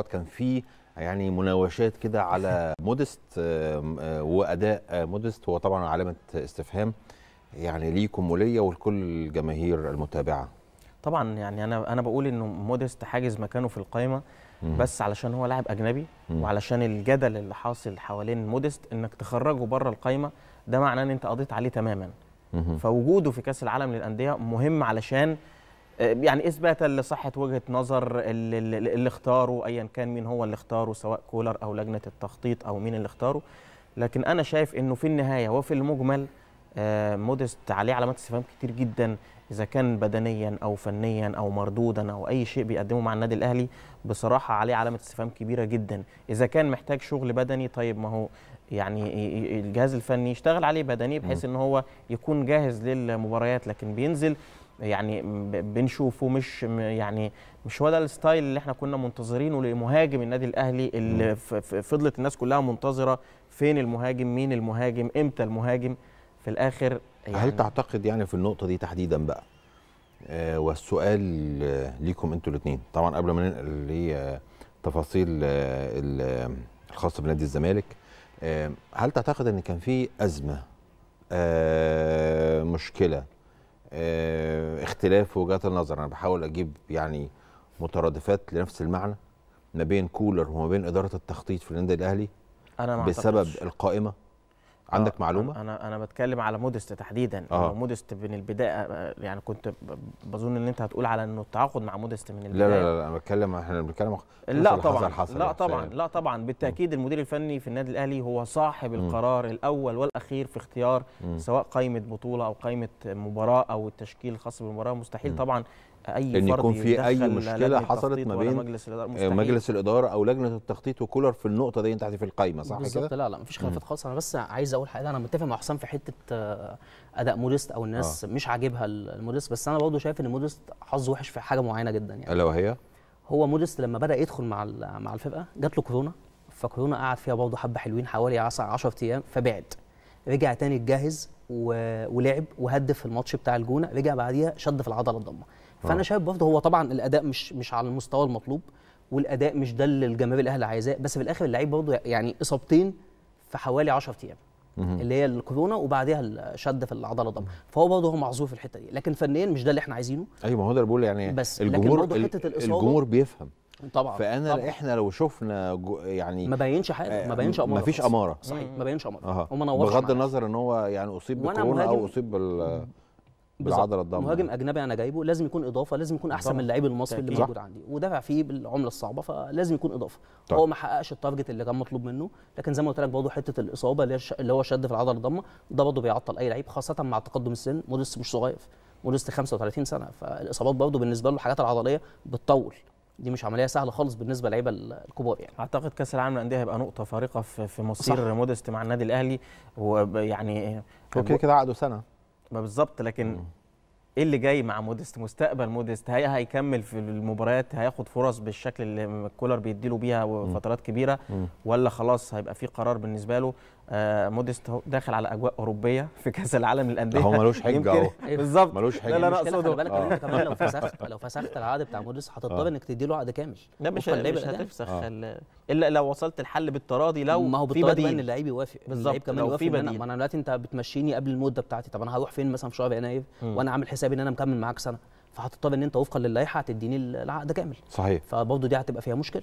كان في يعني مناوشات كده على مودست آه، واداء آه، مودست هو طبعا علامه استفهام يعني ليكم وليا ولكل الجماهير المتابعه طبعا يعني انا انا بقول انه مودست حاجز مكانه في القائمه بس علشان هو لاعب اجنبي وعلشان الجدل اللي حاصل حوالين مودست انك تخرجه بره القائمه ده معناه ان انت قضيت عليه تماما فوجوده في كاس العالم للانديه مهم علشان آه، يعني اثباتا لصحه وجهه نظر اللي اختاره ايا كان مين هو اللي اختاره سواء كولر او لجنه التخطيط او مين اللي اختاره لكن انا شايف انه في النهايه وفي المجمل آه، مودست عليه علامات استفهام كتير جدا اذا كان بدنيا او فنيا او مردودا او اي شيء بيقدمه مع النادي الاهلي بصراحه عليه علامه استفهام كبيره جدا اذا كان محتاج شغل بدني طيب ما هو يعني الجهاز الفني يشتغل عليه بدني بحيث ان هو يكون جاهز للمباريات لكن بينزل يعني بنشوفه مش يعني مش هو ده الستايل اللي احنا كنا منتظرينه لمهاجم النادي الاهلي اللي فضلت الناس كلها منتظره فين المهاجم مين المهاجم امتى المهاجم في الاخر يعني هل تعتقد يعني في النقطه دي تحديدا بقى آه والسؤال آه، ليكم انتوا الاثنين طبعا قبل ما ننقل لتفاصيل آه, آه، الخاصه بنادي الزمالك آه هل تعتقد ان كان في ازمه آه، مشكله آه، اختلاف وجهات النظر انا بحاول اجيب يعني مترادفات لنفس المعنى ما بين كولر وما بين اداره التخطيط في النادي الاهلي انا ما بسبب القائمه آه، عندك معلومه انا انا بتكلم على مودست تحديدا آه. يعني مودست من البدايه آه، يعني كنت بظن ان انت هتقول على انه التعاقد مع مودست من البدايه لا لا لا انا بتكلم احنا بنتكلم لا طبعا حصل لا طبعا لا طبعا بالتاكيد المدير الفني في النادي الاهلي هو صاحب القرار الاول والاخير في اختيار م. سواء قائمه بطوله او قائمه مباراه او التشكيل الخاص بالمباراه مستحيل م. طبعا اي ان يكون في اي مشكله حصلت ما بين إيه، مجلس الاداره مستحيل. مجلس الاداره او لجنه التخطيط وكولر في النقطه دي انت في القايمه صح كده لا لا مفيش خلافات خالص انا بس عايز اقول حاجه انا متفق مع حسام في حته آه، اداء موديست او الناس آه. مش عاجبها الموديست بس انا برضه شايف ان موديست حظه وحش في حاجه معينه جدا يعني الا وهي هو موديست لما بدا يدخل مع مع الفرقه جات له كورونا فكورونا قعد فيها برضه حبه حلوين حوالي 10 ايام فبعد رجع تاني اتجهز ولعب وهدف في الماتش بتاع الجونه رجع بعديها شد في العضله الضمه فانا آه. شايف برضه هو طبعا الاداء مش مش على المستوى المطلوب والاداء مش ده اللي الجماهير الاهلي عايزاه بس في الاخر اللعيب برضه يعني اصابتين في حوالي 10 ايام اللي هي الكورونا وبعديها الشد في العضله الضم فهو برضه هو معذور في الحته دي لكن فنيا مش ده اللي احنا عايزينه ايوه ما هو ده اللي بقول يعني بس الجمهور حتة الجمهور بيفهم طبعا فانا طبعًا. احنا لو شفنا يعني ما بينش حاجه آه، ما بينش اماره ما فيش اماره صحيح ما بينش اماره وما نورش بغض النظر ان هو يعني اصيب بالكورونا او اصيب بال بالعضله الضمة مهاجم اجنبي انا جايبه لازم يكون اضافه لازم يكون احسن طبعا. من اللعيب المصري اللي موجود عندي ودافع فيه بالعمله الصعبه فلازم يكون اضافه طيب. هو ما حققش التارجت اللي كان مطلوب منه لكن زي ما قلت لك برضه حته الاصابه اللي هو شد في العضله الضامه ده برضه بيعطل اي لعيب خاصه مع تقدم السن مودست مش صغير مودست 35 سنه فالاصابات برضه بالنسبه له الحاجات العضليه بتطول دي مش عمليه سهله خالص بالنسبه للعيبه الكبار يعني اعتقد كاس العالم للانديه هيبقى نقطه فارقه في مصير مودست مع النادي الاهلي ويعني هو كده كده عقده سنه ما بالظبط لكن مم. ايه اللي جاي مع موديست مستقبل موديست هي هيكمل في المباريات هياخد فرص بالشكل اللي كولر بيديله بيها فترات كبيره ولا خلاص هيبقى في قرار بالنسبه له آه، موديست داخل على اجواء اوروبيه في كاس العالم للانديه هو ملوش حجه اهو بالظبط ملوش حجه لا لا انا اقصده خلي بالك آه. كمان لو فسخت لو فسخت العقد بتاع موديست آه. هتضطر انك تدي له عقد كامل ده مش مش هتفسخ الا لو وصلت الحل بالتراضي لو ما هو في بديل ان اللعيب يوافق بالظبط كمان يوافق ما انا دلوقتي انت بتمشيني قبل المده بتاعتي طب انا هروح فين مثلا في شهر يناير وانا عامل حسابي ان انا مكمل معاك سنه فهتضطر ان انت وفقا للائحه هتديني العقد كامل صحيح فبرضه دي هتبقى فيها مشكله